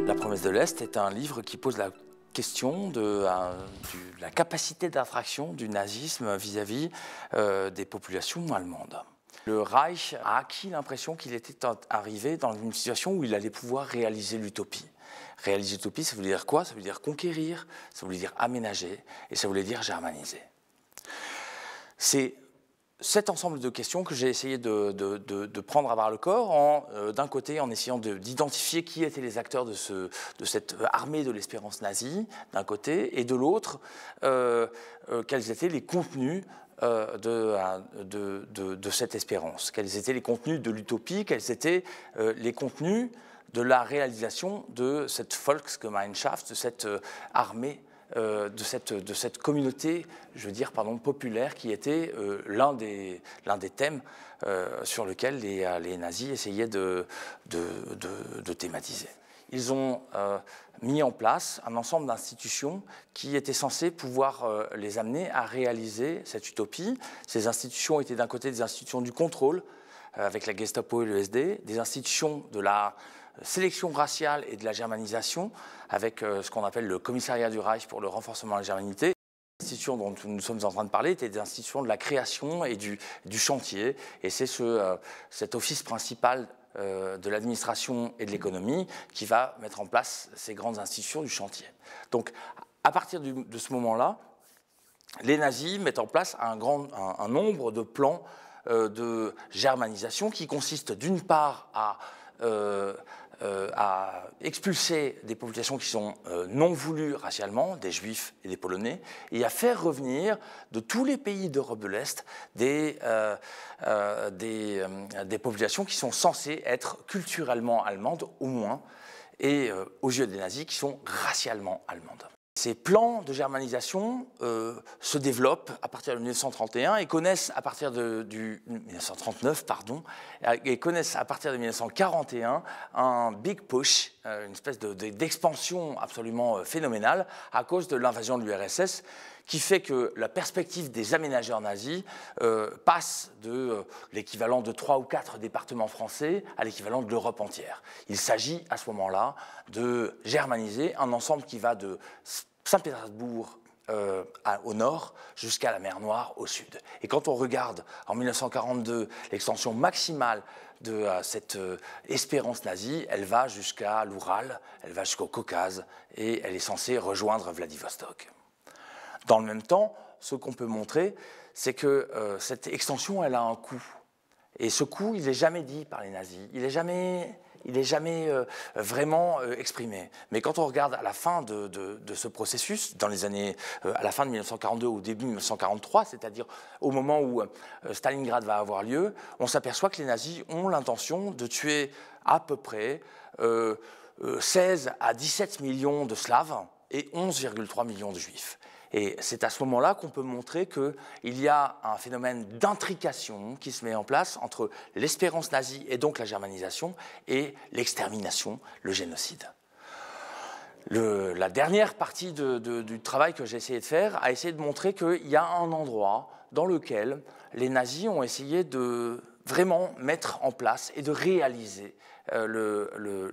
La promesse de l'Est est un livre qui pose la question de, euh, la capacité d'attraction du nazisme vis-à-vis euh, des populations allemandes. Le Reich a acquis l'impression qu'il était arrivé dans une situation où il allait pouvoir réaliser l'utopie. Réaliser l'utopie, ça voulait dire quoi Ça voulait dire conquérir, ça voulait dire aménager et ça voulait dire germaniser. C'est cet ensemble de questions que j'ai essayé de, prendre à bras le corps, euh, d'un côté en essayant d'identifier qui étaient les acteurs de, cette armée de l'espérance nazie, d'un côté, et de l'autre, euh, euh, quels étaient les contenus de, cette espérance, quels étaient les contenus de l'utopie, quels étaient les contenus de la réalisation de cette Volksgemeinschaft, de cette armée euh, de, cette, de cette communauté, je veux dire, pardon, populaire qui était euh, l'un des, des thèmes euh, sur lequel les, nazis essayaient de, de, thématiser. Ils ont mis en place un ensemble d'institutions qui étaient censées pouvoir les amener à réaliser cette utopie. Ces institutions étaient d'un côté des institutions du contrôle, avec la Gestapo et le des institutions de la sélection raciale et de la germanisation, avec euh, ce qu'on appelle le commissariat du Reich pour le renforcement de la germanité. Les institutions dont nous sommes en train de parler étaient des institutions de la création et du, du chantier, et c'est ce, euh, cet office principal euh, de l'administration et de l'économie qui va mettre en place ces grandes institutions du chantier. Donc, à partir de ce moment-là, les nazis mettent en place un, grand, un, nombre de plans de germanisation qui consistent d'une part à euh, à expulser des populations qui sont euh, non voulues racialement, des juifs et des polonais, et à faire revenir de tous les pays d'Europe de l'Est des, euh, populations qui sont censées être culturellement allemandes au moins, et aux yeux des nazis qui sont racialement allemandes ces plans de germanisation euh, se développent à partir de 1931 et connaissent à partir de 1939 pardon euh, et connaissent à partir de 1941 un big push, euh, une espèce d'expansion absolument phénoménale à cause de l'invasion de l'URSS qui fait que la perspective des aménageurs nazis passe de l'équivalent de trois ou quatre départements français à l'équivalent de l'Europe entière. Il s'agit à ce moment-là de germaniser un ensemble qui va de Saint-Pétersbourg euh, au nord jusqu'à la mer Noire au sud. Et quand on regarde en 1942 l'extension maximale de euh, cette euh, espérance nazie, elle va jusqu'à l'Oural, elle va jusqu'au Caucase et elle est censée rejoindre Vladivostok. Dans le même temps, ce qu'on peut montrer, c'est que cette extension, elle a un coût. Et ce coût, il n'est jamais dit par les nazis. Il n'est jamais il n'est jamais euh, vraiment euh, exprimé. Mais quand on regarde à la fin de, ce processus, dans les années, euh, à la fin de 1942 au début 1943, c'est-à-dire au moment où Stalingrad va avoir lieu, on s'aperçoit que les nazis ont l'intention de tuer à peu près 16 à 17 millions de Slaves et 11,3 millions de Juifs. Et c'est à ce moment-là qu'on peut montrer qu'il y a un phénomène d'intrication qui se met en place entre l'espérance nazie et donc la germanisation et l'extermination, le génocide. la dernière partie du travail que j'ai essayé de faire a essayé de montrer qu'il y a un endroit dans lequel les nazis ont essayé de vraiment mettre en place et de réaliser euh, le,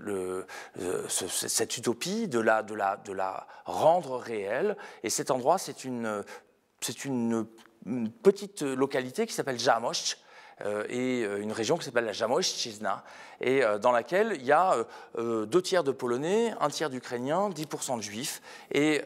euh, cette utopie, de la, de la rendre réelle. Et cet endroit, c'est une, c'est une, petite localité qui s'appelle Jamosh, euh, et une région qui s'appelle la Jamoszczyzna, et dans laquelle il y a deux tiers de Polonais, un tiers d'Ukrainiens, 10% de Juifs. Et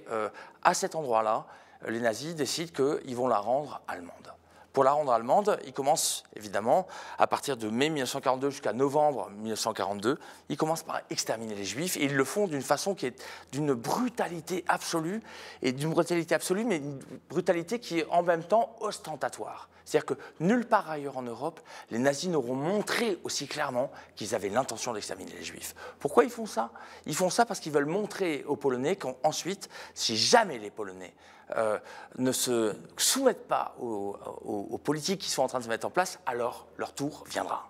à cet endroit-là, les nazis décident qu'ils vont la rendre allemande pour la rendre allemande, il commence évidemment, à partir de mai 1942 jusqu'à novembre 1942, ils commencent par exterminer les juifs et ils le font d'une façon qui est d'une brutalité absolue, et d'une brutalité absolue, mais une brutalité qui est en même temps ostentatoire. C'est-à-dire que nulle part ailleurs en Europe, les nazis n'auront montré aussi clairement qu'ils avaient l'intention d'exterminer les juifs. Pourquoi ils font ça Ils font ça parce qu'ils veulent montrer aux Polonais qu'ensuite, si jamais les Polonais euh, ne se soumettent pas aux, aux politiques qui sont en train de se mettre en place, alors leur tour viendra.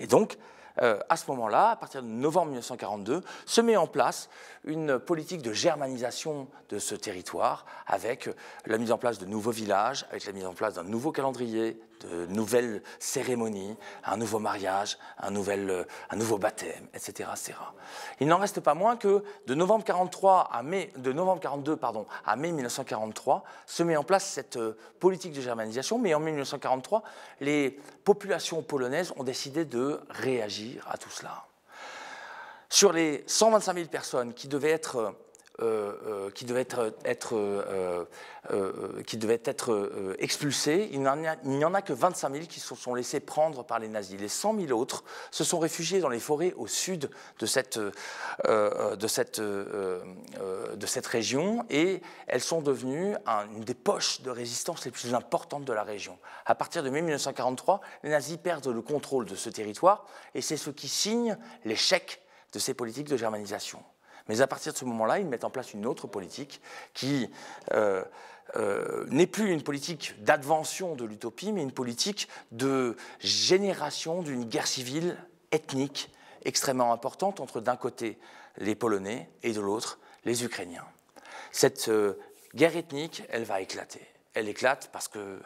Et donc, euh, à ce moment-là, à partir de novembre 1942, se met en place une politique de germanisation de ce territoire avec euh, la mise en place de nouveaux villages, avec la mise en place d'un nouveau calendrier, de nouvelles cérémonies, un nouveau mariage, un, nouvel, euh, un nouveau baptême, etc., etc. Il n'en reste pas moins que de novembre 43 à mai, de novembre 42 pardon, à mai 1943 se met en place cette politique de germanisation, mais en mai 1943, les populations polonaises ont décidé de réagir à tout cela. Sur les 125 000 personnes qui devaient être euh, euh, euh, qui devaient être, euh, qui être expulsés. Il n'y en, a que 25 000 qui se sont laissés prendre par les nazis. Les 100 000 autres se sont réfugiés dans les forêts au sud de cette, de cette région et elles sont devenues une des poches de résistance les plus importantes de la région. À partir de mai 1943, les nazis perdent le contrôle de ce territoire et c'est ce qui signe l'échec de ces politiques de germanisation. Mais à partir de ce moment-là, ils mettent en place une autre politique qui euh, euh, n'est plus une politique d'advention de l'utopie, mais une politique de génération d'une guerre civile ethnique extrêmement importante entre d'un côté les Polonais et de l'autre les Ukrainiens. Cette euh, guerre ethnique, elle va éclater. Elle éclate parce que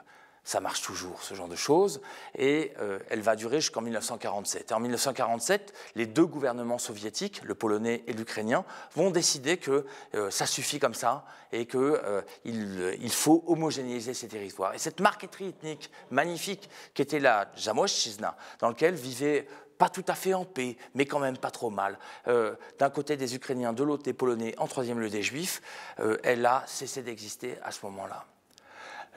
ça marche toujours, ce genre de choses, et euh, elle va durer jusqu'en 1947. Et en 1947, les deux gouvernements soviétiques, le polonais et l'ukrainien, vont décider que euh, ça suffit comme ça et qu'il euh, il faut homogénéiser ces territoires. Et cette marqueterie ethnique magnifique qui était la Jamoshchizna, dans laquelle vivaient pas tout à fait en paix, mais quand même pas trop mal. D'un côté des Ukrainiens, de l'autre des Polonais, en troisième lieu des Juifs, elle a cessé d'exister à ce moment-là.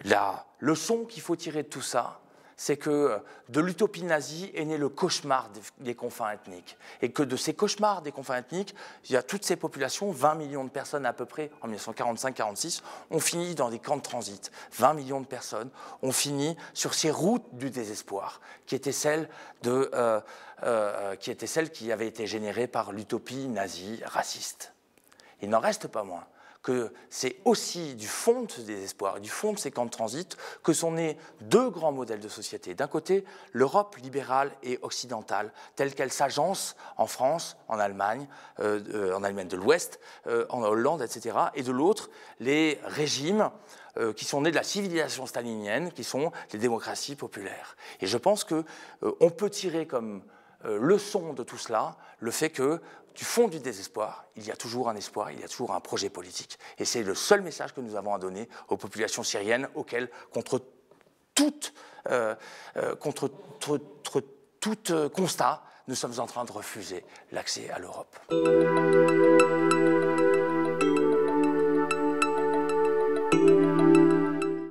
La leçon qu'il faut tirer de tout ça, c'est que de l'utopie nazie est né le cauchemar des, confins ethniques. Et que de ces cauchemars des confins ethniques, il y a toutes ces populations, 20 millions de personnes à peu près en 1945-46, ont fini dans des camps de transit. 20 millions de personnes ont fini sur ces routes du désespoir, qui étaient celles, euh, euh, qui, étaient celles qui avaient été générées par l'utopie nazie raciste. Il n'en reste pas moins que c'est aussi du fond de ce désespoir du fond de ces camps de transit que sont nés deux grands modèles de société. D'un côté, l'Europe libérale et occidentale, telle qu'elle s'agence en France, en Allemagne, euh, euh, en Allemagne de l'Ouest, euh, en Hollande, etc. Et de l'autre, les régimes qui sont nés de la civilisation stalinienne, qui sont les démocraties populaires. Et je pense qu'on on peut tirer comme euh, leçon de tout cela, le fait que du fond du désespoir, il y a toujours un espoir, il y a toujours un projet politique. Et c'est le seul message que nous avons à donner aux populations syriennes, auxquelles, contre, toute, euh, euh, contre tout constat, nous sommes en train de refuser l'accès à l'Europe.